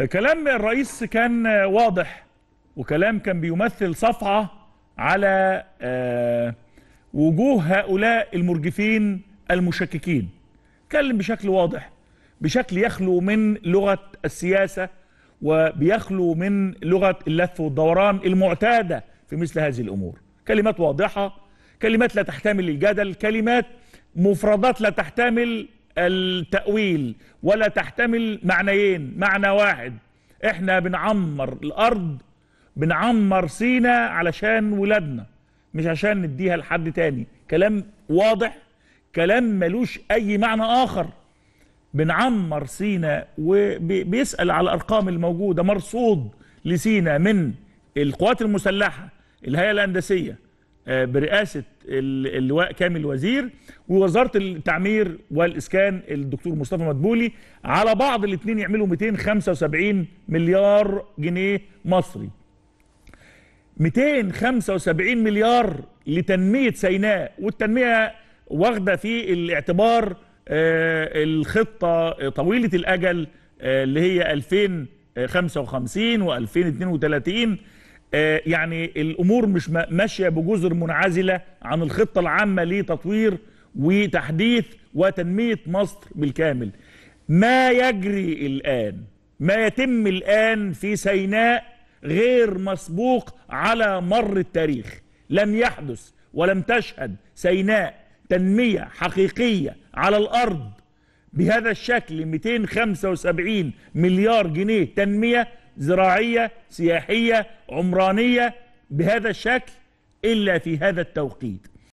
كلام الرئيس كان واضح وكلام كان بيمثل صفعة على آه، وجوه هؤلاء المرجفين المشككين كلم بشكل واضح بشكل يخلو من لغة السياسة وبيخلو من لغة اللف والدوران المعتادة في مثل هذه الأمور كلمات واضحة كلمات لا تحتمل الجدل كلمات مفردات لا تحتمل التأويل ولا تحتمل معنيين معنى واحد احنا بنعمر الأرض بنعمر سينا علشان ولادنا مش عشان نديها لحد تاني كلام واضح كلام ملوش أي معنى آخر بنعمر سينا وبيسأل على الأرقام الموجودة مرصود لسينا من القوات المسلحة الهيئة الهندسية آه، برئاسة اللواء كامل وزير ووزاره التعمير والاسكان الدكتور مصطفى مدبولي على بعض الاثنين يعملوا 275 مليار جنيه مصري 275 مليار لتنميه سيناء والتنميه واخده في الاعتبار آه، الخطه طويله الاجل آه، اللي هي 2055 و2032 آه، يعني الامور مش ماشيه بجزر منعزله عن الخطه العامه لتطوير وتحديث وتنميه مصر بالكامل. ما يجري الان ما يتم الان في سيناء غير مسبوق على مر التاريخ، لم يحدث ولم تشهد سيناء تنميه حقيقيه على الارض بهذا الشكل 275 مليار جنيه تنميه زراعية سياحية عمرانية بهذا الشكل إلا في هذا التوقيت